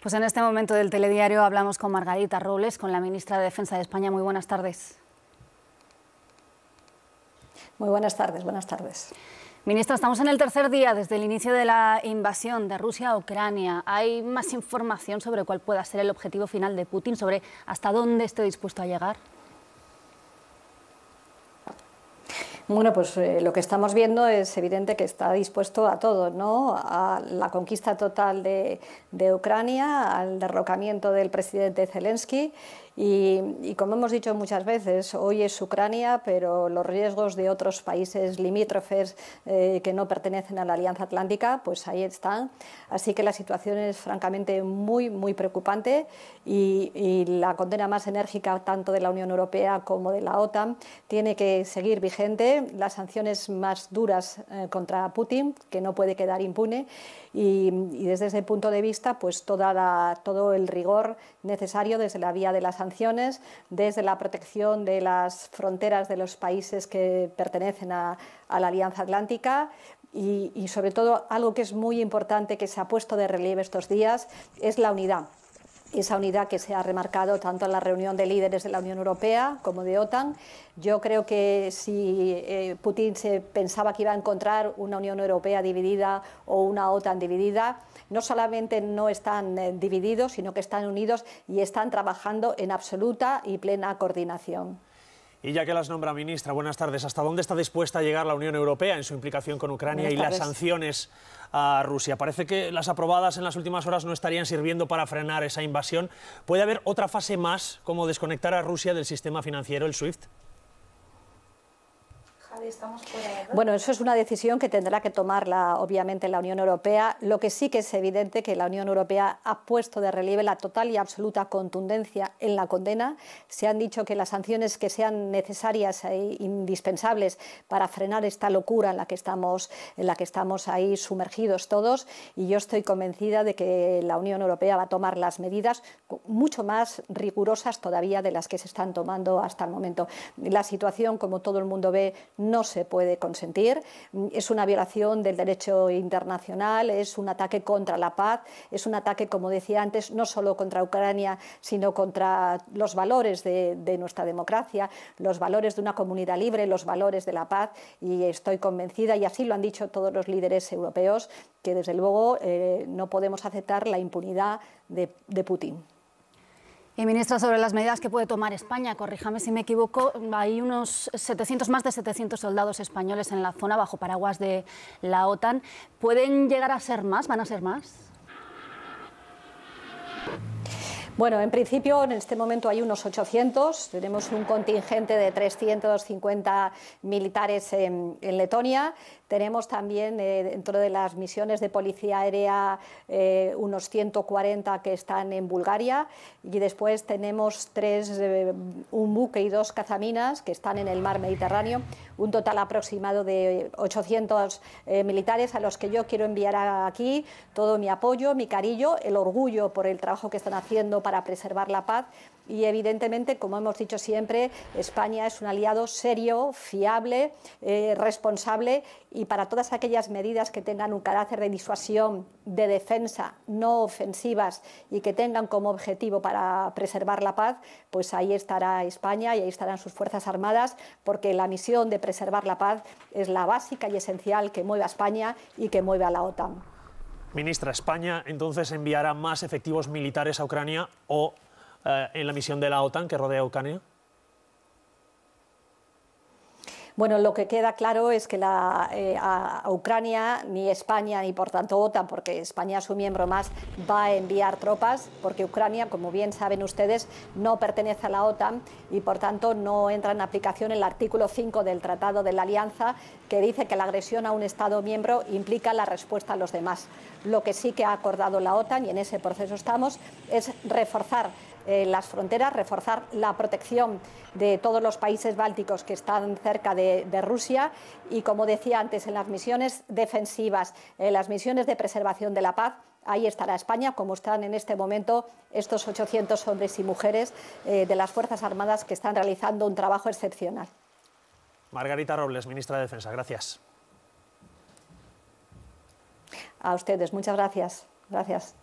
Pues en este momento del telediario hablamos con Margarita Robles, con la ministra de Defensa de España. Muy buenas tardes. Muy buenas tardes, buenas tardes. Ministra, estamos en el tercer día desde el inicio de la invasión de Rusia a Ucrania. ¿Hay más información sobre cuál pueda ser el objetivo final de Putin, sobre hasta dónde esté dispuesto a llegar? Bueno, pues eh, lo que estamos viendo es evidente que está dispuesto a todo, ¿no? A la conquista total de, de Ucrania, al derrocamiento del presidente Zelensky y, como hemos dicho muchas veces, hoy es Ucrania, pero los riesgos de otros países limítrofes eh, que no pertenecen a la Alianza Atlántica, pues ahí están. Así que la situación es francamente muy, muy preocupante y, la condena más enérgica tanto de la Unión Europea como de la OTAN tiene que seguir vigente. Las sanciones más duras eh, contra Putin, que no puede quedar impune. Y, desde ese punto de vista, pues toda todo el rigor necesario desde la vía de las sanciones desde la protección de las fronteras de los países que pertenecen a, la Alianza Atlántica, y, sobre todo algo que es muy importante que se ha puesto de relieve estos días es la unidad esa unidad que se ha remarcado tanto en la reunión de líderes de la Unión Europea como de OTAN. Yo creo que si eh, Putin se pensaba que iba a encontrar una Unión Europea dividida o una OTAN dividida, no solamente no están eh, divididos, sino que están unidos y están trabajando en absoluta y plena coordinación. Y ya que las nombra ministra, buenas tardes. ¿Hasta dónde está dispuesta a llegar la Unión Europea en su implicación con Ucrania y las sanciones a Rusia? Parece que las aprobadas en las últimas horas no estarían sirviendo para frenar esa invasión. ¿Puede haber otra fase más, como desconectar a Rusia del sistema financiero, el SWIFT? Bueno, eso es una decisión que tendrá que tomar obviamente la Unión Europea. Lo que sí que es evidente que la Unión Europea ha puesto de relieve la total y absoluta contundencia en la condena. Se han dicho que las sanciones que sean necesarias e indispensables para frenar esta locura en la que estamos, en la que estamos ahí sumergidos todos. Y yo estoy convencida de que la Unión Europea va a tomar las medidas mucho más rigurosas todavía de las que se están tomando hasta el momento. La situación, como todo el mundo ve, no se puede consentir. Mm, es una violación del derecho internacional, es un ataque contra la paz, es un ataque, como decía antes, no solo contra Ucrania, sino contra los valores de, nuestra democracia, los valores de una comunidad libre, los valores de la paz. Y estoy convencida, y así lo han dicho todos los líderes europeos, que desde luego eh, no podemos aceptar la impunidad de Putin ministra, sobre las medidas que puede tomar España, corríjame si me equivoco, hay unos 700, más de 700 soldados españoles en la zona bajo paraguas de la OTAN. ¿Pueden llegar a ser más? ¿Van a ser más? Bueno, en principio en este momento hay unos 800, tenemos un contingente de 350 militares en, Letonia, tenemos también eh, dentro de las misiones de policía aérea eh, unos 140 que están en Bulgaria y después tenemos tres, eh, un buque y dos cazaminas que están en el mar Mediterráneo, un total aproximado de 800 militares a los que yo quiero enviar aquí todo mi apoyo, mi cariño, el orgullo por el trabajo que están haciendo para preservar la paz y evidentemente, como hemos dicho siempre, España es un aliado serio, fiable, eh, responsable y para todas aquellas medidas que tengan un carácter de disuasión, de defensa, no ofensivas y que tengan como objetivo para preservar la paz, pues ahí estará España y ahí estarán sus Fuerzas Armadas, porque la misión de preservar la paz es la básica y esencial que mueve a España y que mueve a la OTAN. Ministra, ¿España entonces enviará más efectivos militares a Ucrania o eh, en la misión de la OTAN que rodea a Ucrania? Bueno, lo que queda claro es que la, eh, a Ucrania ni España ni por tanto OTAN, porque España es un miembro más, va a enviar tropas, porque Ucrania, como bien saben ustedes, no pertenece a la OTAN y por tanto no entra en aplicación el artículo 5 del Tratado de la Alianza, que dice que la agresión a un Estado miembro implica la respuesta a los demás. Lo que sí que ha acordado la OTAN, y en ese proceso estamos, es reforzar eh, las fronteras, reforzar la protección de todos los países bálticos que están cerca de, Rusia y, como decía antes, en las misiones defensivas, en las misiones de preservación de la paz, ahí estará España, como están en este momento estos 800 hombres y mujeres eh, de las Fuerzas Armadas que están realizando un trabajo excepcional. Margarita Robles, ministra de Defensa, gracias. A ustedes, muchas gracias. Gracias.